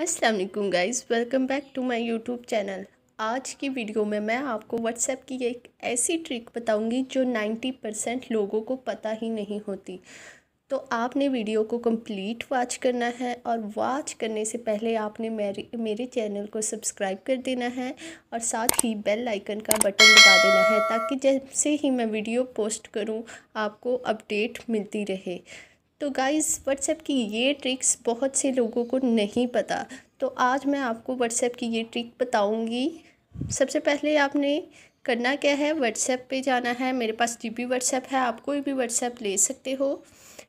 वालेकुम guys welcome back to my YouTube channel आज की वीडियो में मैं आपको व्हाट्सएप की एक ऐसी ट्रिक बताऊंगी जो 90 परसेंट लोगों को पता ही नहीं होती तो आपने वीडियो को कंप्लीट वॉच करना है और वॉच करने से पहले आपने मेरे मेरे चैनल को सब्सक्राइब कर देना है और साथ ही बेल आइकन का बटन दबा देना है ताकि जैसे ही मैं वीडियो पोस्ट करूँ आपको अपडेट मिलती रहे तो गाइस व्हाट्सएप की ये ट्रिक्स बहुत से लोगों को नहीं पता तो आज मैं आपको व्हाट्सएप की ये ट्रिक बताऊंगी सबसे पहले आपने करना क्या है व्हाट्सएप पे जाना है मेरे पास जी भी व्हाट्सएप है आप कोई भी व्हाट्सएप ले सकते हो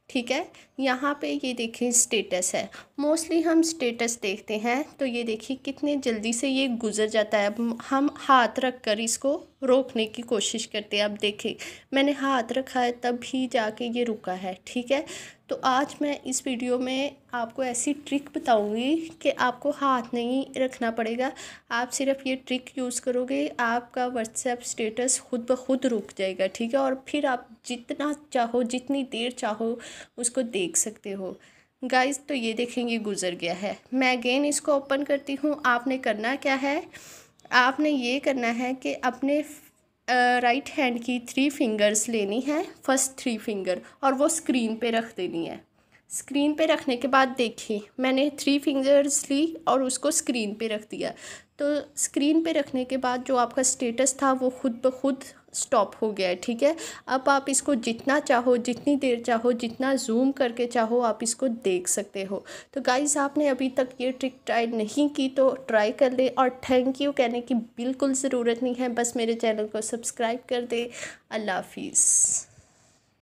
ठीक है यहाँ पे ये देखिए स्टेटस है मोस्टली हम स्टेटस देखते हैं तो ये देखिए कितने जल्दी से ये गुजर जाता है अब हम हाथ रख कर इसको रोकने की कोशिश करते हैं अब देखिए मैंने हाथ रखा है तब ही जाके ये रुका है ठीक है तो आज मैं इस वीडियो में आपको ऐसी ट्रिक बताऊंगी कि आपको हाथ नहीं रखना पड़ेगा आप सिर्फ ये ट्रिक यूज़ करोगे आपका व्हाट्सएप स्टेटस खुद ब खुद रुक जाएगा ठीक है और फिर आप जितना चाहो जितनी देर चाहो उसको देख सकते हो गाइस तो ये देखेंगे गुजर गया है मैं अगेन इसको ओपन करती हूँ आपने करना क्या है आपने ये करना है कि अपने राइट हैंड की थ्री फिंगर्स लेनी है फर्स्ट थ्री फिंगर और वो स्क्रीन पे रख देनी है स्क्रीन पे रखने के बाद देखिए मैंने थ्री फिंगर्स ली और उसको स्क्रीन पे रख दिया तो स्क्रीन पे रखने के बाद जो आपका स्टेटस था वो खुद ब खुद स्टॉप हो गया है ठीक है अब आप इसको जितना चाहो जितनी देर चाहो जितना जूम करके चाहो आप इसको देख सकते हो तो गाइज़ आपने अभी तक ये ट्रिक ट्राई नहीं की तो ट्राई कर ले और थैंक यू कहने की बिल्कुल ज़रूरत नहीं है बस मेरे चैनल को सब्सक्राइब कर दे अल्लाह हाफिज़